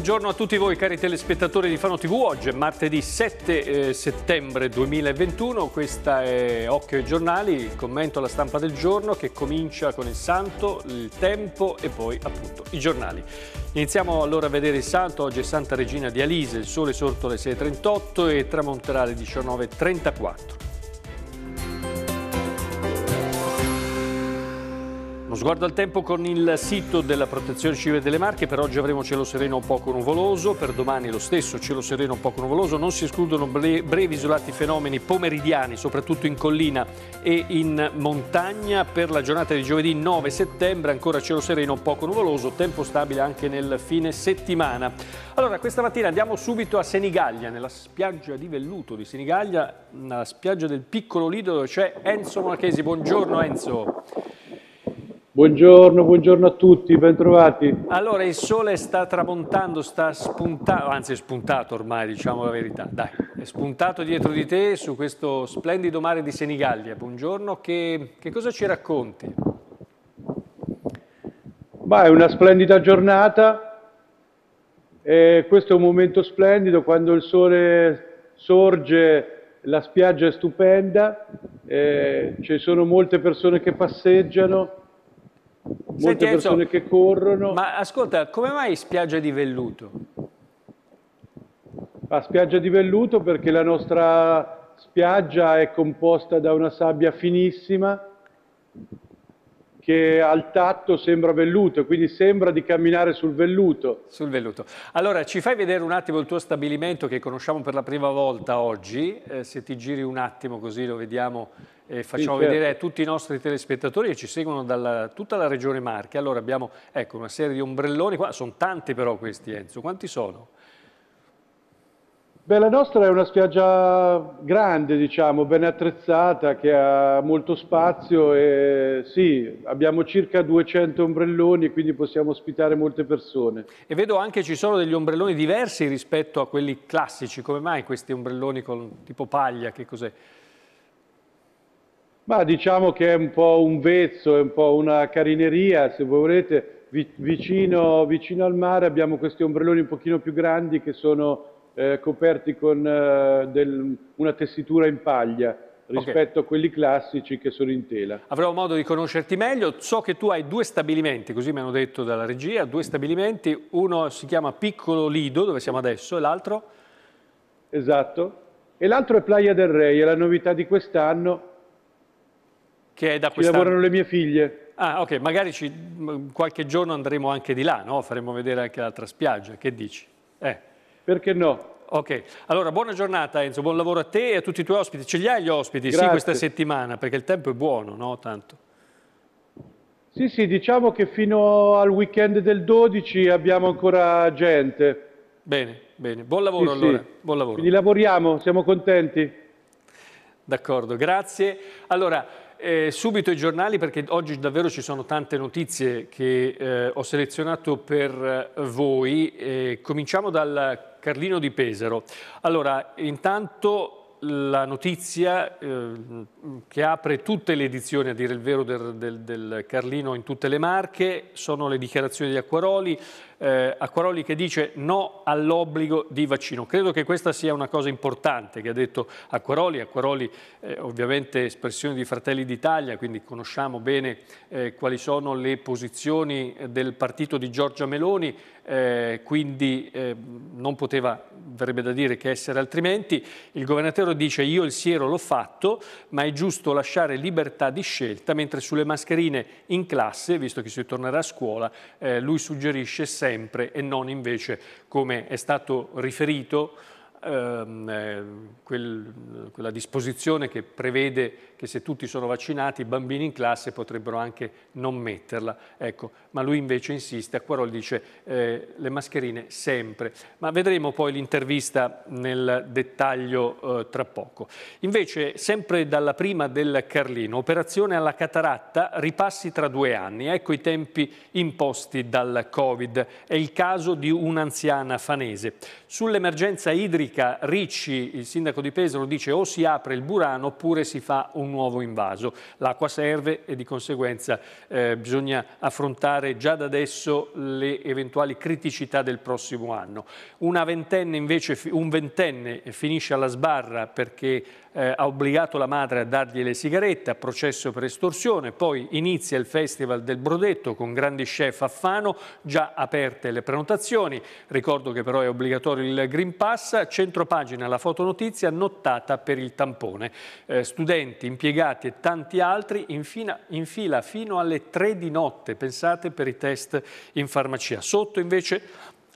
Buongiorno a tutti voi cari telespettatori di Fano TV, oggi è martedì 7 eh, settembre 2021, questa è Occhio ai giornali, il commento alla stampa del giorno che comincia con il Santo, il Tempo e poi appunto i giornali. Iniziamo allora a vedere il Santo, oggi è Santa Regina di Alise, il sole sorto alle 6.38 e tramonterà alle 19.34. Uno sguardo al tempo con il sito della protezione civile delle Marche, per oggi avremo cielo sereno poco nuvoloso, per domani lo stesso cielo sereno poco nuvoloso, non si escludono brevi isolati fenomeni pomeridiani, soprattutto in collina e in montagna, per la giornata di giovedì 9 settembre ancora cielo sereno poco nuvoloso, tempo stabile anche nel fine settimana. Allora questa mattina andiamo subito a Senigallia, nella spiaggia di velluto di Senigallia, nella spiaggia del piccolo Lido dove c'è Enzo Marchesi, buongiorno Enzo. Buongiorno, buongiorno a tutti, bentrovati. Allora, il sole sta tramontando, sta spuntando, anzi è spuntato ormai, diciamo la verità, dai, è spuntato dietro di te su questo splendido mare di Senigallia. Buongiorno, che, che cosa ci racconti? Ma è una splendida giornata, e questo è un momento splendido quando il sole sorge la spiaggia è stupenda, eh, ci sono molte persone che passeggiano, Molte Senti, persone Enzo, che corrono. Ma ascolta, come mai spiaggia di velluto? La spiaggia di velluto perché la nostra spiaggia è composta da una sabbia finissima che al tatto sembra velluto, quindi sembra di camminare sul velluto. Sul velluto. Allora, ci fai vedere un attimo il tuo stabilimento che conosciamo per la prima volta oggi, eh, se ti giri un attimo così lo vediamo e facciamo sì, certo. vedere a tutti i nostri telespettatori che ci seguono da tutta la regione Marche. Allora abbiamo ecco, una serie di ombrelloni, qua sono tanti però questi Enzo, quanti sono? Beh, la nostra è una spiaggia grande, diciamo, ben attrezzata, che ha molto spazio e sì, abbiamo circa 200 ombrelloni, quindi possiamo ospitare molte persone. E vedo anche ci sono degli ombrelloni diversi rispetto a quelli classici, come mai questi ombrelloni con tipo paglia, che cos'è? Ma diciamo che è un po' un vezzo, è un po' una carineria, se volete. Vicino, vicino al mare abbiamo questi ombrelloni un pochino più grandi che sono eh, coperti con eh, del, una tessitura in paglia rispetto okay. a quelli classici che sono in tela. Avrò modo di conoscerti meglio, so che tu hai due stabilimenti, così mi hanno detto dalla regia, due stabilimenti, uno si chiama Piccolo Lido, dove siamo adesso, e l'altro? Esatto, e l'altro è Playa del Rey, è la novità di quest'anno. Che è da quest'anno? Ci lavorano le mie figlie. Ah, ok, magari ci, qualche giorno andremo anche di là, no? Faremo vedere anche l'altra spiaggia, che dici? Eh. Perché no? Ok, allora buona giornata Enzo, buon lavoro a te e a tutti i tuoi ospiti. Ce li hai gli ospiti, sì, questa settimana, perché il tempo è buono, no? Tanto. Sì, sì, diciamo che fino al weekend del 12 abbiamo ancora gente. Bene, bene, buon lavoro sì, allora. Sì. Buon lavoro. Quindi lavoriamo, siamo contenti. D'accordo, grazie. Allora, eh, subito i giornali perché oggi davvero ci sono tante notizie che eh, ho selezionato per eh, voi. Eh, cominciamo dal Carlino di Pesaro. Allora, intanto la notizia eh, che apre tutte le edizioni, a dire il vero, del, del, del Carlino in tutte le marche, sono le dichiarazioni di Acquaroli, eh, Acquaroli che dice no all'obbligo di vaccino. Credo che questa sia una cosa importante che ha detto Acquaroli, Acquaroli eh, ovviamente espressione di Fratelli d'Italia, quindi conosciamo bene eh, quali sono le posizioni del partito di Giorgia Meloni, eh, quindi eh, non poteva, verrebbe da dire, che essere altrimenti. Il governatore dice io il siero l'ho fatto, ma è giusto lasciare libertà di scelta, mentre sulle mascherine in classe, visto che si tornerà a scuola, eh, lui suggerisce sempre sempre e non invece, come è stato riferito, Ehm, eh, quel, quella disposizione che prevede che se tutti sono vaccinati i bambini in classe potrebbero anche non metterla. Ecco, ma lui invece insiste, Acquaroli dice eh, le mascherine sempre. Ma vedremo poi l'intervista nel dettaglio eh, tra poco. Invece, sempre dalla prima del Carlino, operazione alla cataratta, ripassi tra due anni. Ecco i tempi imposti dal Covid. È il caso di un'anziana fanese. Sull'emergenza idrica rubrica Ricci, il sindaco di Pesaro, dice o si apre il Burano oppure si fa un nuovo invaso. L'acqua serve e di conseguenza eh, bisogna affrontare già da adesso le eventuali criticità del prossimo anno. Una Ventenne invece, un ventenne finisce alla sbarra perché eh, ha obbligato la madre a dargli le sigarette, processo per estorsione, poi inizia il Festival del Brodetto con grandi chef a Fano, già aperte le prenotazioni, ricordo che però è obbligatorio il Green Pass, centro pagina la fotonotizia nottata per il tampone. Eh, studenti, impiegati e tanti altri in, fina, in fila fino alle tre di notte, pensate per i test in farmacia. Sotto invece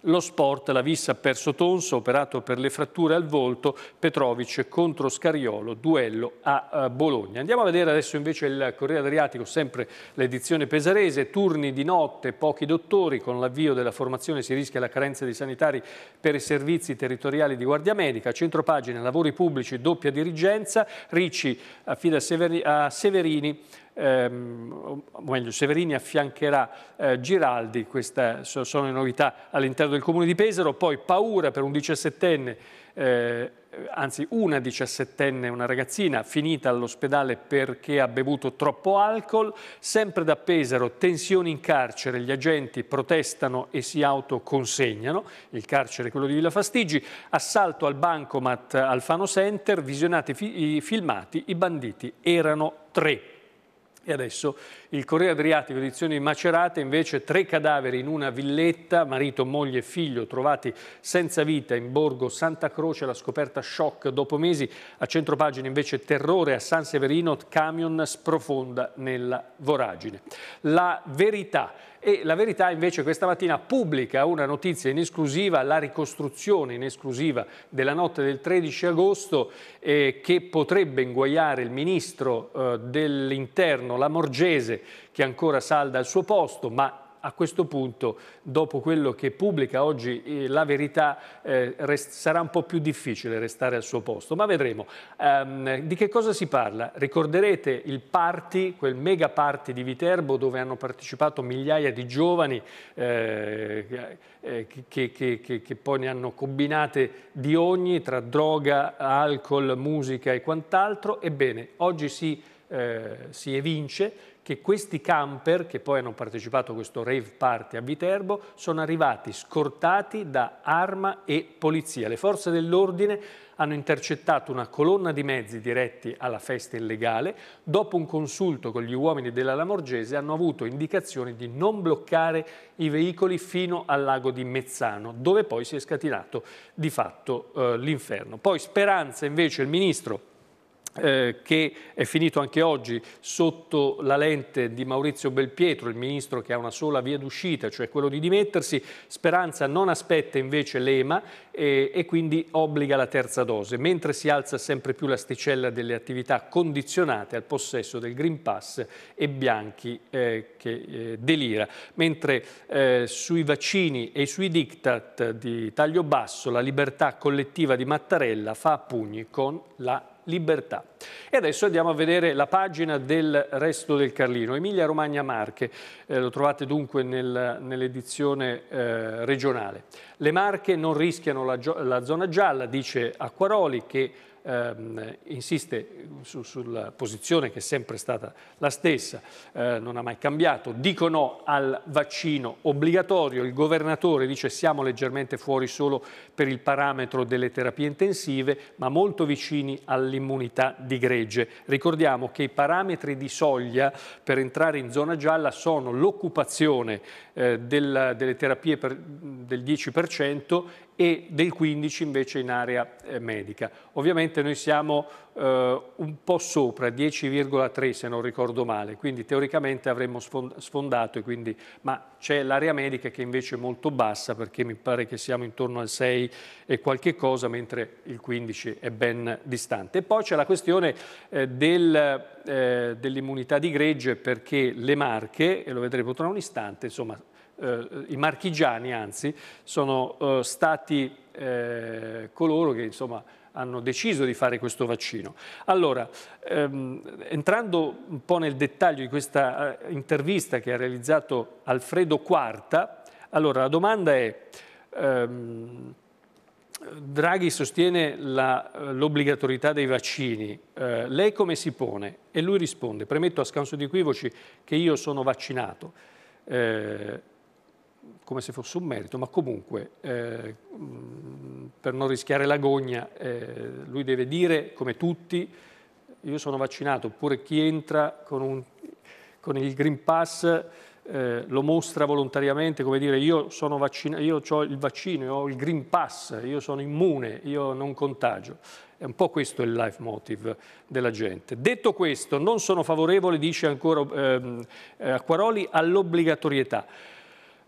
lo sport, la vista per Tonso, operato per le fratture al volto, Petrovic contro Scariolo, duello a eh, Bologna. Andiamo a vedere adesso invece il Corriere Adriatico, sempre l'edizione pesarese, turni di notte, pochi dottori, con l'avvio della formazione si rischia la carenza di sanitari per i servizi territoriali di guardia medica, centropagina, lavori pubblici, doppia dirigenza, Ricci affida a Severini ehm, o meglio Severini affiancherà eh, Giraldi, queste sono le novità all'interno del comune di Pesaro, poi paura per un 17enne, eh, anzi una 17enne, una ragazzina finita all'ospedale perché ha bevuto troppo alcol, sempre da Pesaro tensioni in carcere, gli agenti protestano e si autoconsegnano, il carcere è quello di Villa Fastigi, assalto al bancomat Alfano Center, visionati i filmati, i banditi erano tre. E adesso il Corriere Adriatico, edizioni Macerate, invece tre cadaveri in una villetta, marito, moglie e figlio trovati senza vita in borgo Santa Croce, la scoperta shock dopo mesi, a centropagina invece terrore a San Severino, camion sprofonda nella voragine. La verità e la verità invece questa mattina pubblica una notizia in esclusiva, la ricostruzione in esclusiva della notte del 13 agosto eh, che potrebbe inguaiare il ministro eh, dell'interno Morgese, che ancora salda al suo posto ma a questo punto, dopo quello che pubblica oggi eh, la verità, eh, sarà un po' più difficile restare al suo posto. Ma vedremo. Um, di che cosa si parla? Ricorderete il party, quel mega party di Viterbo dove hanno partecipato migliaia di giovani eh, eh che, che, che, che poi ne hanno combinate di ogni, tra droga, alcol, musica e quant'altro. Ebbene, oggi si, eh, si evince che questi camper, che poi hanno partecipato a questo rave party a Viterbo, sono arrivati scortati da arma e polizia. Le forze dell'ordine hanno intercettato una colonna di mezzi diretti alla festa illegale. Dopo un consulto con gli uomini della Lamorgese hanno avuto indicazioni di non bloccare i veicoli fino al lago di Mezzano, dove poi si è scatinato di fatto eh, l'inferno. Poi Speranza invece, il ministro eh, che è finito anche oggi sotto la lente di Maurizio Belpietro, il ministro che ha una sola via d'uscita, cioè quello di dimettersi. Speranza non aspetta invece l'EMA eh, e quindi obbliga la terza dose, mentre si alza sempre più l'asticella delle attività condizionate al possesso del Green Pass e Bianchi eh, che eh, delira. Mentre eh, sui vaccini e sui diktat di taglio basso la libertà collettiva di Mattarella fa a pugni con la libertà. E adesso andiamo a vedere la pagina del resto del Carlino, Emilia Romagna Marche, eh, lo trovate dunque nel, nell'edizione eh, regionale. Le Marche non rischiano la, la zona gialla, dice Acquaroli, che ehm, insiste su, sulla posizione che è sempre stata la stessa, eh, non ha mai cambiato, dico no al vaccino obbligatorio, il governatore dice siamo leggermente fuori solo per il parametro delle terapie intensive, ma molto vicini all'immunità di gregge. Ricordiamo che i parametri di soglia per entrare in zona gialla sono l'occupazione eh, delle terapie per, del 10% e del 15 invece in area eh, medica. Ovviamente noi siamo eh, un po' sopra, 10,3 se non ricordo male, quindi teoricamente avremmo sfondato, quindi, ma c'è l'area medica che invece è molto bassa perché mi pare che siamo intorno al 6 e qualche cosa, mentre il 15 è ben distante. E poi c'è la questione eh, del, eh, dell'immunità di gregge perché le marche, e lo vedremo tra un istante, insomma eh, i marchigiani anzi, sono eh, stati eh, coloro che insomma, hanno deciso di fare questo vaccino. Allora, ehm, entrando un po' nel dettaglio di questa eh, intervista che ha realizzato Alfredo Quarta, allora la domanda è... Ehm, Draghi sostiene eh, l'obbligatorietà dei vaccini, eh, lei come si pone? E lui risponde, premetto a scanso di equivoci che io sono vaccinato. Eh, come se fosse un merito, ma comunque eh, per non rischiare l'agogna eh, lui deve dire, come tutti, io sono vaccinato, oppure chi entra con, un, con il Green Pass eh, lo mostra volontariamente, come dire io, sono vaccina- io ho il vaccino, io ho il Green Pass, io sono immune, io non contagio. È un po' questo il life motive della gente. Detto questo, non sono favorevole, dice ancora ehm, eh, Acquaroli, all'obbligatorietà.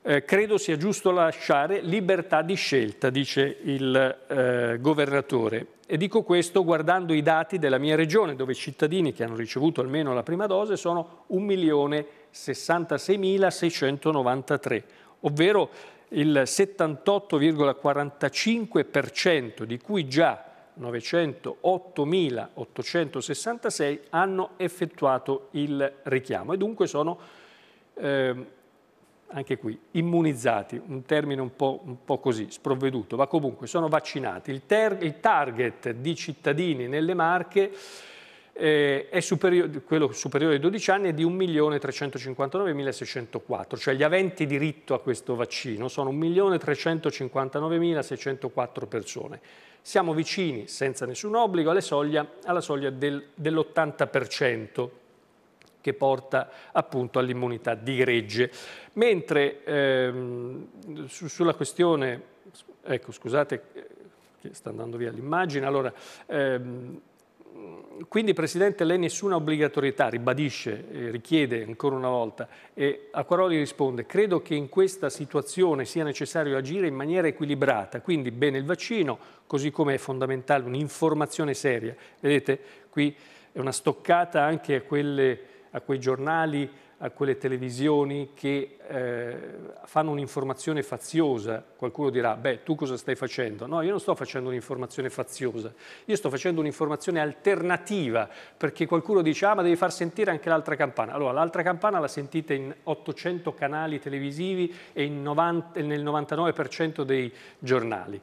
Eh, credo sia giusto lasciare libertà di scelta, dice il eh, governatore. E dico questo guardando i dati della mia regione, dove i cittadini che hanno ricevuto almeno la prima dose sono 1.066.693, ovvero il 78,45% di cui già 908.866 hanno effettuato il richiamo e dunque sono eh, anche qui, immunizzati, un termine un po', un po così, sprovveduto, ma comunque sono vaccinati. Il, il target di cittadini nelle Marche eh, è superiore, quello superiore ai 12 anni è di 1.359.604, cioè gli aventi diritto a questo vaccino sono 1.359.604 persone. Siamo vicini, senza nessun obbligo, alla soglia, alla soglia del, dell'80% che porta appunto all'immunità di gregge. Mentre ehm, su, sulla questione, ecco scusate che eh, sta andando via l'immagine, allora... Ehm, quindi Presidente lei nessuna obbligatorietà, ribadisce, richiede ancora una volta e a Quaroli risponde credo che in questa situazione sia necessario agire in maniera equilibrata, quindi bene il vaccino, così come è fondamentale un'informazione seria. Vedete qui è una stoccata anche a quelle a quei giornali, a quelle televisioni che eh, fanno un'informazione faziosa. Qualcuno dirà, beh, tu cosa stai facendo? No, io non sto facendo un'informazione faziosa, io sto facendo un'informazione alternativa, perché qualcuno dice, ah, ma devi far sentire anche l'altra campana. Allora, l'altra campana la sentite in 800 canali televisivi e 90, nel 99% dei giornali.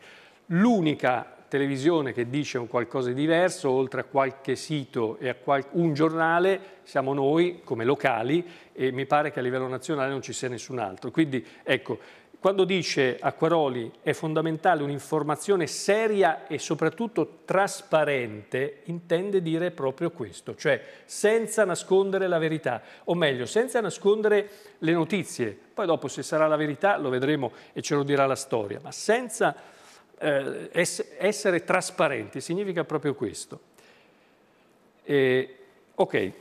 L'unica televisione che dice un qualcosa di diverso, oltre a qualche sito e a un giornale, siamo noi come locali e mi pare che a livello nazionale non ci sia nessun altro. Quindi ecco, quando dice Acquaroli è fondamentale un'informazione seria e soprattutto trasparente, intende dire proprio questo, cioè senza nascondere la verità, o meglio, senza nascondere le notizie. Poi dopo se sarà la verità lo vedremo e ce lo dirà la storia, ma senza eh, essere trasparenti significa proprio questo. Eh, ok,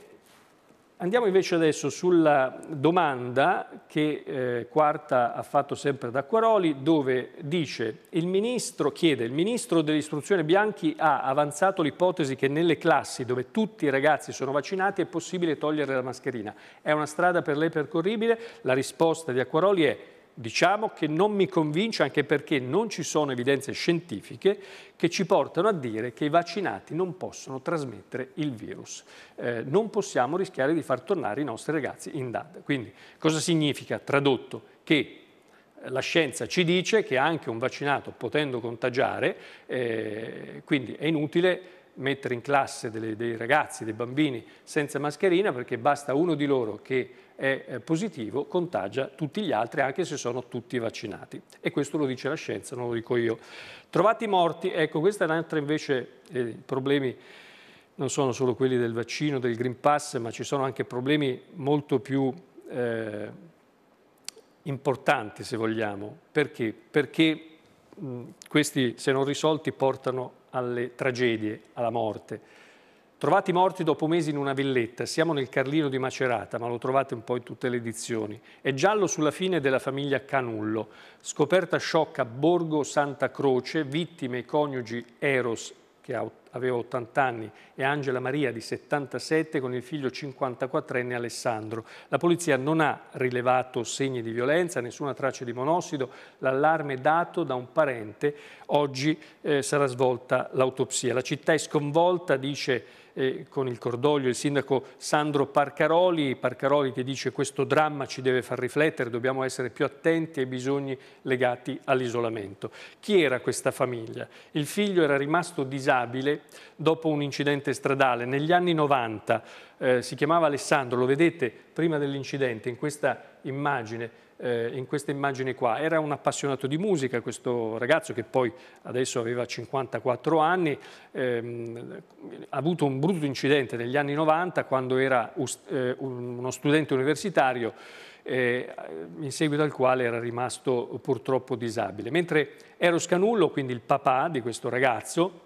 andiamo invece adesso sulla domanda che eh, Quarta ha fatto sempre ad Acquaroli, dove dice, il ministro chiede, il ministro dell'istruzione Bianchi ha avanzato l'ipotesi che nelle classi dove tutti i ragazzi sono vaccinati è possibile togliere la mascherina. È una strada per lei percorribile? La risposta di Acquaroli è diciamo che non mi convince anche perché non ci sono evidenze scientifiche che ci portano a dire che i vaccinati non possono trasmettere il virus. Eh, non possiamo rischiare di far tornare i nostri ragazzi in DAD. Quindi cosa significa tradotto? Che eh, la scienza ci dice che anche un vaccinato potendo contagiare, eh, quindi è inutile mettere in classe delle, dei ragazzi, dei bambini senza mascherina perché basta uno di loro che è eh, positivo contagia tutti gli altri anche se sono tutti vaccinati. E questo lo dice la scienza, non lo dico io. Trovati morti, ecco, questa è un'altra invece eh, problemi non sono solo quelli del vaccino, del Green Pass, ma ci sono anche problemi molto più eh, importanti, se vogliamo. Perché? Perché mh, questi, se non risolti, portano alle tragedie, alla morte. Trovati morti dopo mesi in una villetta, siamo nel Carlino di Macerata, ma lo trovate un po' in tutte le edizioni. È giallo sulla fine della famiglia Canullo. Scoperta sciocca a Borgo Santa Croce, vittime i coniugi Eros, che aveva 80 anni, e Angela Maria di 77 con il figlio 54enne Alessandro. La polizia non ha rilevato segni di violenza, nessuna traccia di monossido, l'allarme dato da un parente, oggi eh, sarà svolta l'autopsia. La città è sconvolta, dice eh, con il cordoglio il sindaco Sandro Parcaroli, Parcaroli che dice questo dramma ci deve far riflettere, dobbiamo essere più attenti ai bisogni legati all'isolamento. Chi era questa famiglia? Il figlio era rimasto disabile dopo un incidente stradale negli anni 90, eh, si chiamava Alessandro, lo vedete prima dell'incidente in questa immagine, eh, in questa immagine qua. Era un appassionato di musica questo ragazzo che poi adesso aveva 54 anni, ehm, ha avuto un brutto incidente negli anni 90 quando era eh, uno studente universitario eh, in seguito al quale era rimasto purtroppo disabile. Mentre Eros Canullo, quindi il papà di questo ragazzo,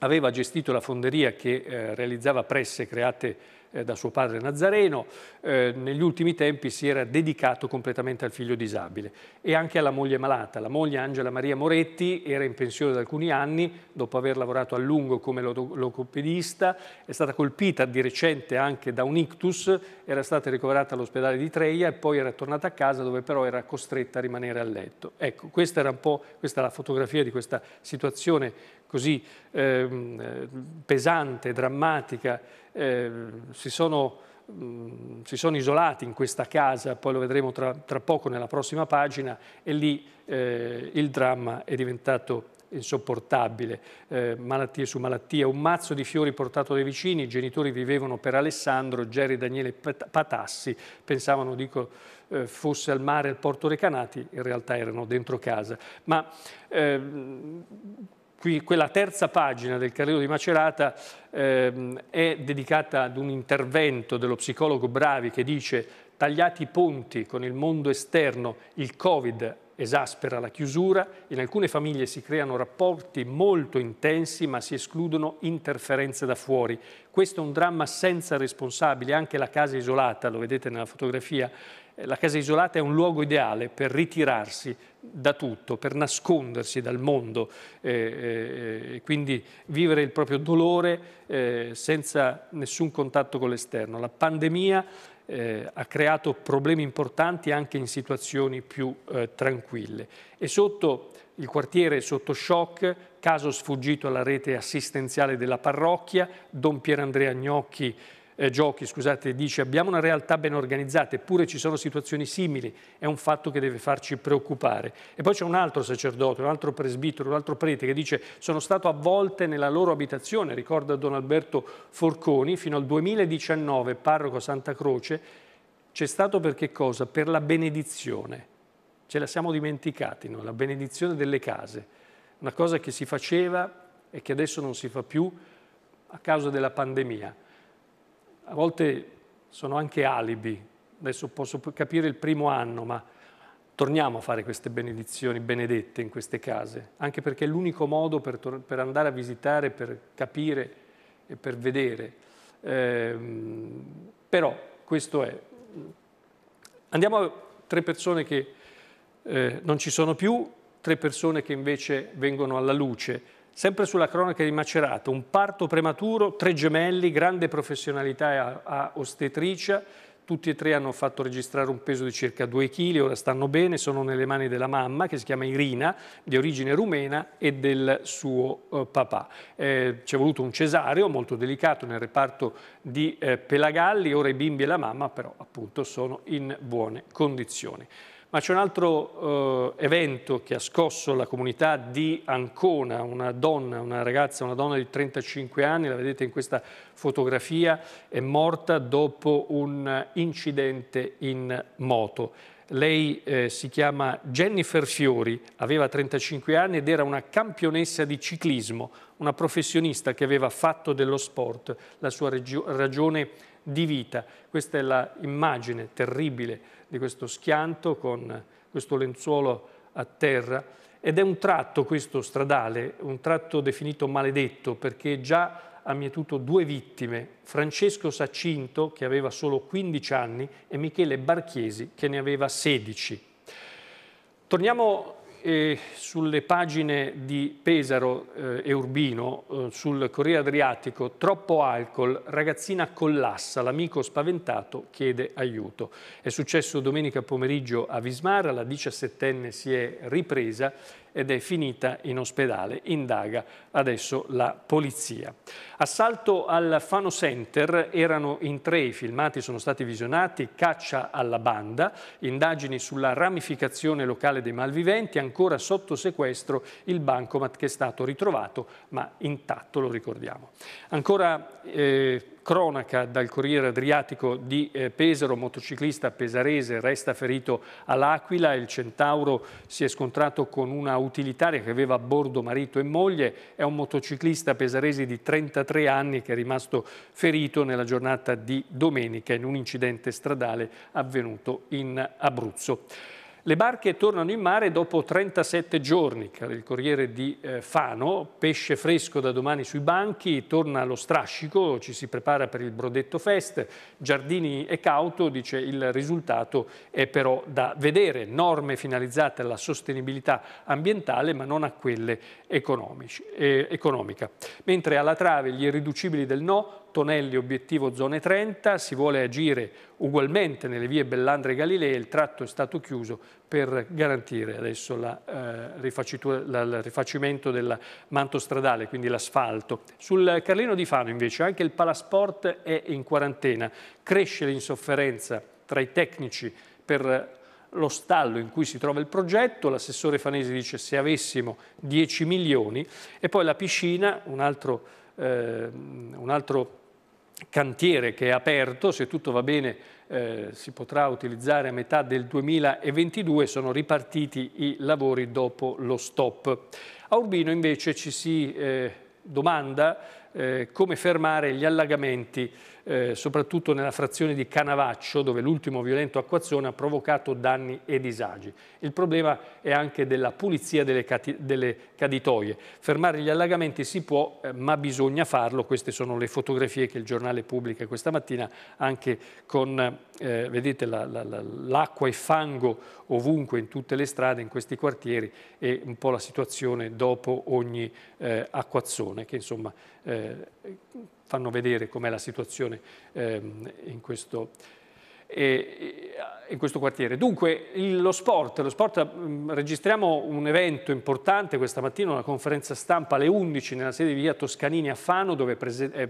aveva gestito la fonderia che eh, realizzava presse create eh, da suo padre Nazareno, eh, negli ultimi tempi si era dedicato completamente al figlio disabile e anche alla moglie malata. La moglie Angela Maria Moretti era in pensione da alcuni anni, dopo aver lavorato a lungo come logopedista, è stata colpita di recente anche da un ictus, era stata ricoverata all'ospedale di Treia e poi era tornata a casa dove però era costretta a rimanere a letto. Ecco, questa era un po' questa la fotografia di questa situazione così eh, pesante, drammatica, eh, si, sono, mh, mm, si, sono, isolati in questa casa, poi lo vedremo tra, tra poco nella prossima pagina, e lì eh, il dramma è diventato insopportabile, eh, malattie su malattie, un mazzo di fiori portato dai vicini, i genitori vivevano per Alessandro, Gerry Daniele Patassi, pensavano dico, eh, fosse al mare al Porto Recanati, in realtà erano dentro casa. Ma eh, Qui, quella terza pagina del Carrello di Macerata ehm, è dedicata ad un intervento dello psicologo Bravi che dice tagliati i ponti con il mondo esterno, il Covid esaspera la chiusura, in alcune famiglie si creano rapporti molto intensi ma si escludono interferenze da fuori. Questo è un dramma senza responsabili, anche la casa isolata, lo vedete nella fotografia, eh, la casa isolata è un luogo ideale per ritirarsi da tutto, per nascondersi dal mondo eh, eh, quindi vivere il proprio dolore eh, senza nessun contatto con l'esterno. La pandemia eh, ha creato problemi importanti anche in situazioni più eh, tranquille e sotto il quartiere sotto shock, caso sfuggito alla rete assistenziale della parrocchia, Don Pierandrea Gnocchi eh, giochi, scusate, dice abbiamo una realtà ben organizzata, eppure ci sono situazioni simili, è un fatto che deve farci preoccupare. E poi c'è un altro sacerdote, un altro presbitero, un altro prete che dice sono stato avvolte nella loro abitazione, ricorda Don Alberto Forconi, fino al 2019, parroco a Santa Croce, c'è stato per che cosa? Per la benedizione. Ce la siamo dimenticati, no? la benedizione delle case, una cosa che si faceva e che adesso non si fa più a causa della pandemia a volte sono anche alibi, adesso posso capire il primo anno, ma torniamo a fare queste benedizioni benedette in queste case, anche perché è l'unico modo per, per andare a visitare, per capire e per vedere. Eh, però questo è. Andiamo a tre persone che eh, non ci sono più, tre persone che invece vengono alla luce. Sempre sulla cronaca di Macerata, un parto prematuro, tre gemelli, grande professionalità a, ostetricia, tutti e tre hanno fatto registrare un peso di circa 2 kg, ora stanno bene, sono nelle mani della mamma che si chiama Irina, di origine rumena e del suo eh, papà. Eh, ci è voluto un cesareo molto delicato nel reparto di eh, Pelagalli, ora i bimbi e la mamma però appunto sono in buone condizioni. Ma c'è un altro eh, evento che ha scosso la comunità di Ancona, una donna, una ragazza, una donna di 35 anni, la vedete in questa fotografia, è morta dopo un incidente in moto. Lei eh, si chiama Jennifer Fiori, aveva 35 anni ed era una campionessa di ciclismo, una professionista che aveva fatto dello sport la sua ragione di vita. Questa è l'immagine terribile di questo schianto con questo lenzuolo a terra ed è un tratto questo stradale, un tratto definito maledetto perché già ha mietuto due vittime, Francesco Saccinto che aveva solo 15 anni e Michele Barchiesi che ne aveva 16. Torniamo eh, sulle pagine di Pesaro eh, e Urbino, eh, sul Corriere Adriatico, troppo alcol, ragazzina collassa, l'amico spaventato chiede aiuto. È successo domenica pomeriggio a Vismara, la 17enne si è ripresa ed è finita in ospedale, indaga adesso la polizia. Assalto al Fano Center, erano in tre i filmati, sono stati visionati, caccia alla banda, indagini sulla ramificazione locale dei malviventi, ancora sotto sequestro il bancomat che è stato ritrovato ma intatto, lo ricordiamo. Ancora eh, cronaca dal Corriere Adriatico di eh, Pesaro, motociclista pesarese resta ferito all'Aquila, il Centauro si è scontrato con una utilitaria che aveva a bordo marito e moglie, è un motociclista pesarese di 33 anni che è rimasto ferito nella giornata di domenica in un incidente stradale avvenuto in Abruzzo. Le barche tornano in mare dopo 37 giorni, il Corriere di eh, Fano, pesce fresco da domani sui banchi, torna allo strascico, ci si prepara per il Brodetto Fest, Giardini e Cauto dice il risultato è però da vedere, norme finalizzate alla sostenibilità ambientale ma non a quelle eh, economica. Mentre alla trave gli irriducibili del no Tonelli obiettivo zone 30, si vuole agire ugualmente nelle vie Bellandre e Galilei, il tratto è stato chiuso per garantire adesso la, eh, la, il rifacimento del manto stradale, quindi l'asfalto. Sul Carlino di Fano invece anche il palasport è in quarantena, cresce l'insofferenza tra i tecnici per lo stallo in cui si trova il progetto, l'assessore Fanesi dice se avessimo 10 milioni e poi la piscina, un altro, eh, un altro cantiere che è aperto, se tutto va bene eh, si potrà utilizzare a metà del 2022, sono ripartiti i lavori dopo lo stop. A Urbino invece ci si eh, domanda eh, come fermare gli allagamenti eh, soprattutto nella frazione di Canavaccio, dove l'ultimo violento acquazzone ha provocato danni e disagi. Il problema è anche della pulizia delle, delle caditoie. Fermare gli allagamenti si può, eh, ma bisogna farlo. Queste sono le fotografie che il giornale pubblica questa mattina, anche con, eh, vedete, l'acqua la, la, la, e fango ovunque, in tutte le strade, in questi quartieri, e un po' la situazione dopo ogni eh, acquazzone, che insomma eh, fanno vedere com'è la situazione ehm, in, questo, eh, in questo quartiere. Dunque il, lo sport, lo sport mh, mm, registriamo un evento importante questa mattina, una conferenza stampa alle 11 nella sede di via Toscanini a Fano dove è eh,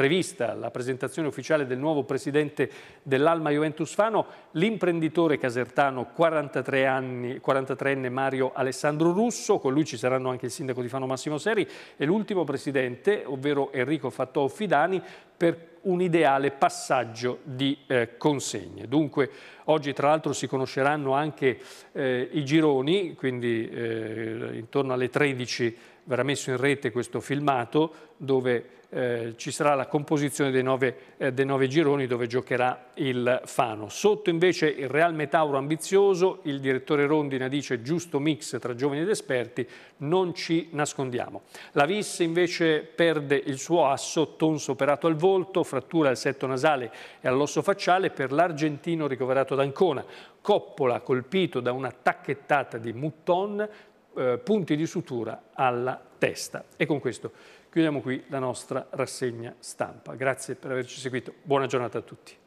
prevista la presentazione ufficiale del nuovo presidente dell'Alma Juventus Fano, l'imprenditore casertano 43 anni, 43enne Mario Alessandro Russo, con lui ci saranno anche il sindaco di Fano Massimo Seri e l'ultimo presidente, ovvero Enrico Fattò Fidani, per un ideale passaggio di eh, consegne. Dunque oggi tra l'altro si conosceranno anche eh, i gironi, quindi eh, intorno alle 13 verrà messo in rete questo filmato dove eh, ci sarà la composizione dei nove, eh, dei nove, gironi dove giocherà il Fano. Sotto invece il Real Metauro ambizioso, il direttore Rondina dice giusto mix tra giovani ed esperti, non ci nascondiamo. La Vis invece perde il suo asso, tonso operato al volto, frattura al setto nasale e all'osso facciale per l'argentino ricoverato ad Ancona. Coppola colpito da una tacchettata di Mouton, eh, punti di sutura alla testa. E con questo Chiudiamo qui la nostra rassegna stampa. Grazie per averci seguito. Buona giornata a tutti.